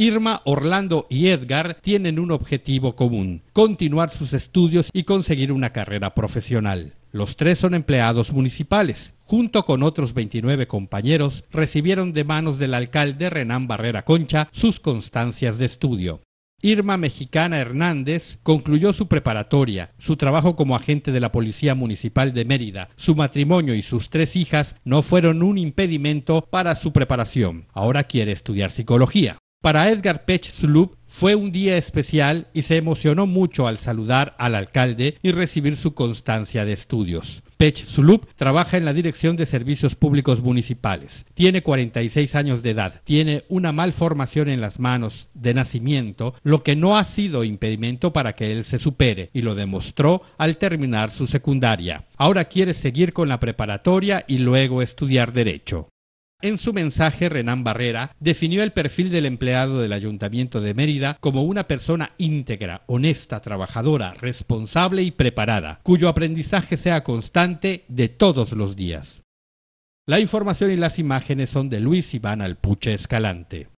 Irma, Orlando y Edgar tienen un objetivo común, continuar sus estudios y conseguir una carrera profesional. Los tres son empleados municipales. Junto con otros 29 compañeros, recibieron de manos del alcalde Renán Barrera Concha sus constancias de estudio. Irma Mexicana Hernández concluyó su preparatoria, su trabajo como agente de la Policía Municipal de Mérida, su matrimonio y sus tres hijas no fueron un impedimento para su preparación. Ahora quiere estudiar psicología. Para Edgar Pech Zulup fue un día especial y se emocionó mucho al saludar al alcalde y recibir su constancia de estudios. Pech Zulup trabaja en la Dirección de Servicios Públicos Municipales. Tiene 46 años de edad, tiene una malformación en las manos de nacimiento, lo que no ha sido impedimento para que él se supere y lo demostró al terminar su secundaria. Ahora quiere seguir con la preparatoria y luego estudiar Derecho. En su mensaje, Renán Barrera definió el perfil del empleado del Ayuntamiento de Mérida como una persona íntegra, honesta, trabajadora, responsable y preparada, cuyo aprendizaje sea constante de todos los días. La información y las imágenes son de Luis Iván Alpuche Escalante.